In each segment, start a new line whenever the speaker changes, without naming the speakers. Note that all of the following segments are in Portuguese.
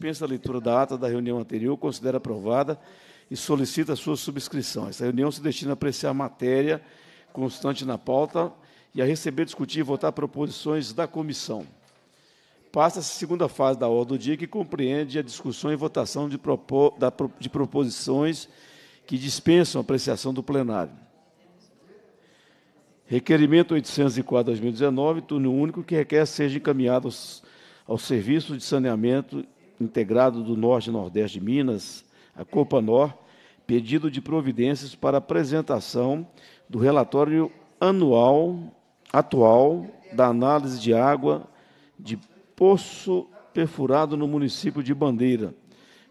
dispensa a leitura da ata da reunião anterior, considera aprovada e solicita a sua subscrição. Esta reunião se destina a apreciar matéria constante na pauta e a receber, discutir e votar proposições da comissão. Passa-se a segunda fase da ordem do dia, que compreende a discussão e votação de, da, de proposições que dispensam a apreciação do plenário. Requerimento 804-2019, turno único, que requer seja encaminhado aos, aos serviços de saneamento integrado do Norte e Nordeste de Minas, a Copanor, pedido de providências para apresentação do relatório anual atual da análise de água de poço perfurado no município de Bandeira.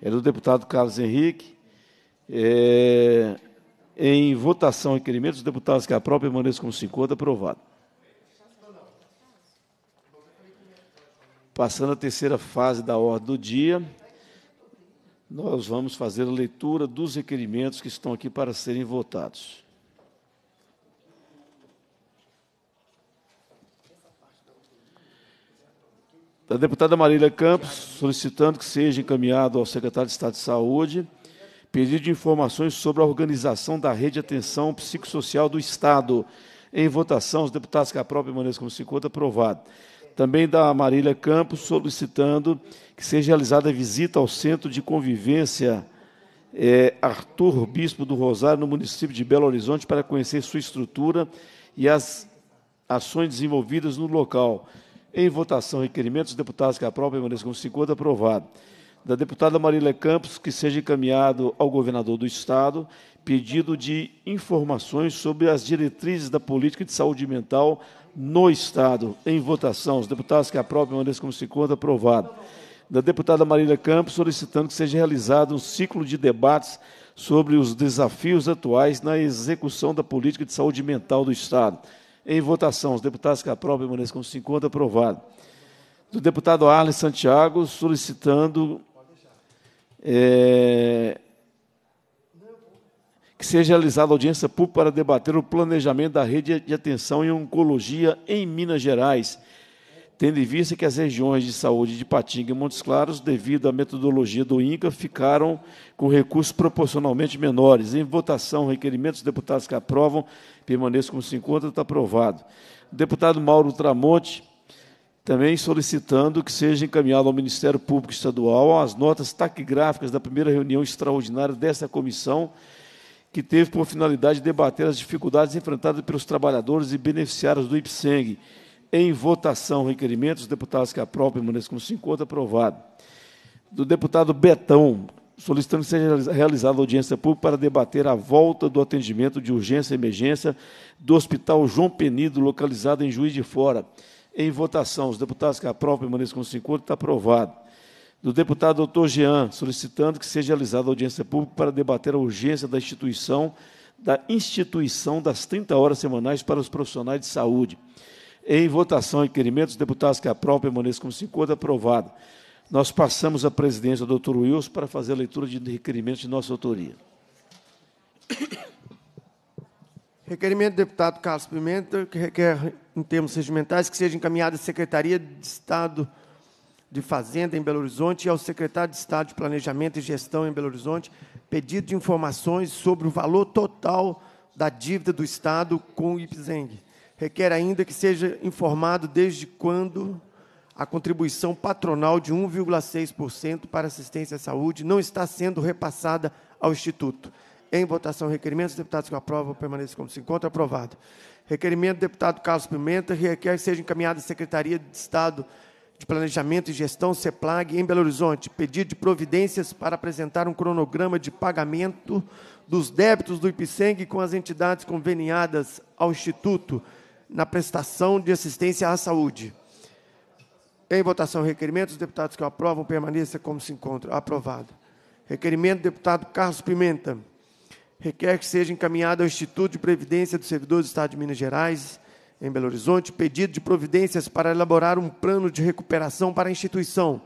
É do deputado Carlos Henrique. É, em votação, requerimentos, os deputados que própria maneira como se encontra, aprovado. Passando a terceira fase da ordem do dia, nós vamos fazer a leitura dos requerimentos que estão aqui para serem votados. Da deputada Marília Campos, solicitando que seja encaminhado ao secretário de Estado de Saúde pedido de informações sobre a organização da rede de atenção psicossocial do Estado. Em votação, os deputados que aprovam permaneçam como se encontra, aprovado também da Marília Campos, solicitando que seja realizada a visita ao Centro de Convivência é, Arthur Bispo do Rosário, no município de Belo Horizonte, para conhecer sua estrutura e as ações desenvolvidas no local. Em votação, requerimentos, deputados que aprovam permaneçam como se encontra aprovado da deputada Marília Campos que seja encaminhado ao governador do Estado pedido de informações sobre as diretrizes da política de saúde mental no Estado. Em votação, os deputados que aprovem permaneçam como se encontra aprovado. Da deputada Marília Campos solicitando que seja realizado um ciclo de debates sobre os desafios atuais na execução da política de saúde mental do Estado. Em votação, os deputados que aprovem permaneçam como se encontra aprovado. Do deputado Arlen Santiago solicitando é, que seja realizada audiência pública para debater o planejamento da rede de atenção em oncologia em Minas Gerais, tendo em vista que as regiões de saúde de Patinga e Montes Claros, devido à metodologia do INCA, ficaram com recursos proporcionalmente menores. Em votação, requerimentos dos deputados que aprovam permaneçam como se encontra, está aprovado. Deputado Mauro Tramonte, também solicitando que seja encaminhado ao Ministério Público Estadual as notas taquigráficas da primeira reunião extraordinária desta comissão, que teve por finalidade debater as dificuldades enfrentadas pelos trabalhadores e beneficiários do IPSENG. Em votação, requerimentos, dos deputados que aprovam permaneçam como se encontra aprovado. Do deputado Betão, solicitando que seja realizada audiência pública para debater a volta do atendimento de urgência e emergência do Hospital João Penido, localizado em Juiz de Fora em votação. Os deputados que aprovam permaneçam com 50, está aprovado. Do deputado doutor Jean, solicitando que seja realizada audiência pública para debater a urgência da instituição da instituição das 30 horas semanais para os profissionais de saúde. Em votação, requerimentos, deputados que aprovam permaneçam como 50, aprovado. Nós passamos a presidência do doutor Wilson para fazer a leitura de requerimentos de nossa autoria.
Requerimento do deputado Carlos Pimenta, que requer, em termos regimentais, que seja encaminhado à Secretaria de Estado de Fazenda, em Belo Horizonte, e ao secretário de Estado de Planejamento e Gestão, em Belo Horizonte, pedido de informações sobre o valor total da dívida do Estado com o IPZENG. Requer ainda que seja informado desde quando a contribuição patronal de 1,6% para assistência à saúde não está sendo repassada ao Instituto. Em votação, requerimento dos deputados que aprovam permaneçam como se encontra. Aprovado. Requerimento do deputado Carlos Pimenta requer que seja encaminhado à Secretaria de Estado de Planejamento e Gestão, CEPLAG, em Belo Horizonte, pedido de providências para apresentar um cronograma de pagamento dos débitos do IPSENG com as entidades conveniadas ao Instituto na prestação de assistência à saúde. Em votação, requerimento, os deputados que o aprovam permaneçam como se encontra. Aprovado. Requerimento do deputado Carlos Pimenta requer que seja encaminhado ao Instituto de Previdência do Servidor do Estado de Minas Gerais, em Belo Horizonte, pedido de providências para elaborar um plano de recuperação para a instituição,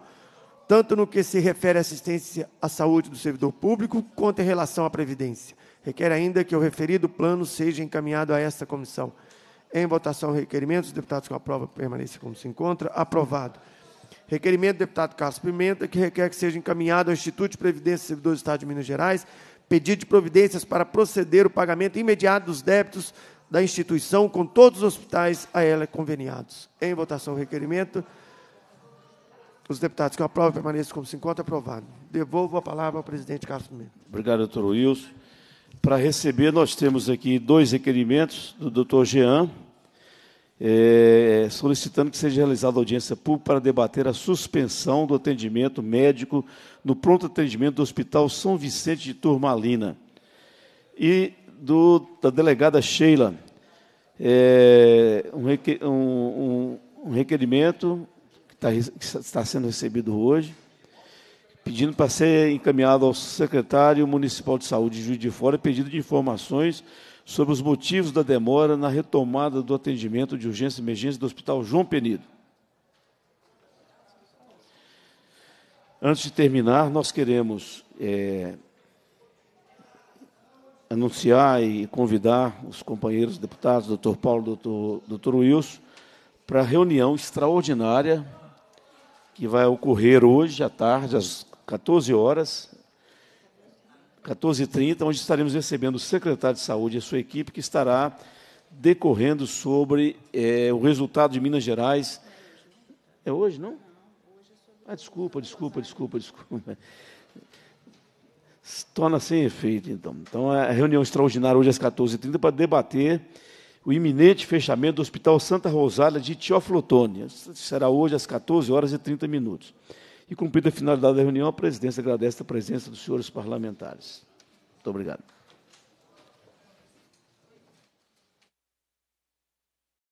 tanto no que se refere à assistência à saúde do servidor público, quanto em relação à Previdência. Requer ainda que o referido plano seja encaminhado a esta comissão. Em votação, requerimento. Os deputados com a prova permaneçam como se encontra. Aprovado. Requerimento do deputado Carlos Pimenta, que requer que seja encaminhado ao Instituto de Previdência dos Servidor do Estado de Minas Gerais, pedido de providências para proceder o pagamento imediato dos débitos da instituição com todos os hospitais a ela é conveniados. Em votação o requerimento. Os deputados que aprovam permaneçam como se encontra aprovado. Devolvo a palavra ao presidente Carlos Mendes.
Obrigado, doutor Wilson. Para receber, nós temos aqui dois requerimentos do doutor Jean, é, solicitando que seja realizada audiência pública para debater a suspensão do atendimento médico no pronto atendimento do Hospital São Vicente de Turmalina. E do, da delegada Sheila, é, um, um, um requerimento que está, que está sendo recebido hoje, pedindo para ser encaminhado ao secretário municipal de saúde de Juiz de Fora pedido de informações sobre os motivos da demora na retomada do atendimento de urgência e emergência do Hospital João Penido. Antes de terminar, nós queremos é, anunciar e convidar os companheiros deputados, doutor Paulo, e doutor Wilson, para a reunião extraordinária que vai ocorrer hoje à tarde, às 14 horas, 14h30, onde estaremos recebendo o secretário de Saúde e a sua equipe, que estará decorrendo sobre é, o resultado de Minas Gerais. É hoje, não? Ah, desculpa, desculpa, desculpa, desculpa. Torna sem efeito, então. Então, é a reunião extraordinária hoje às 14h30 para debater o iminente fechamento do Hospital Santa Rosália de Teoflotone. Será hoje às 14 horas e 30 minutos. E cumprida a finalidade da reunião, a presidência agradece a presença dos senhores parlamentares. Muito obrigado.